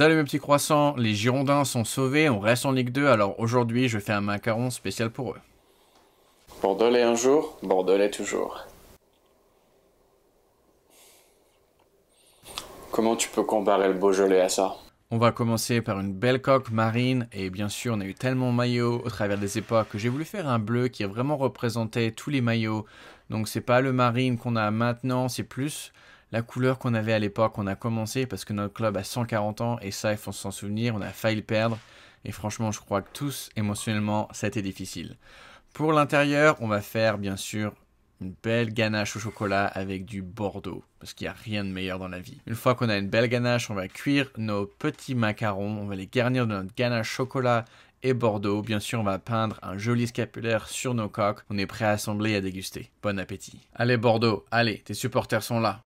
Salut mes petits croissants, les Girondins sont sauvés, on reste en Ligue 2, alors aujourd'hui je fais un macaron spécial pour eux. Bordelais un jour, Bordelais toujours. Comment tu peux comparer le Beaujolais à ça on va commencer par une belle coque marine et bien sûr on a eu tellement de maillots au travers des époques que j'ai voulu faire un bleu qui a vraiment représenté tous les maillots. Donc c'est pas le marine qu'on a maintenant, c'est plus la couleur qu'on avait à l'époque. On a commencé parce que notre club a 140 ans et ça, il faut s'en souvenir, on a failli le perdre. Et franchement, je crois que tous, émotionnellement, c'était difficile. Pour l'intérieur, on va faire bien sûr une belle ganache au chocolat avec du Bordeaux, parce qu'il n'y a rien de meilleur dans la vie. Une fois qu'on a une belle ganache, on va cuire nos petits macarons, on va les garnir de notre ganache chocolat et Bordeaux. Bien sûr, on va peindre un joli scapulaire sur nos coques. On est prêt à assembler et à déguster. Bon appétit. Allez Bordeaux, allez, tes supporters sont là.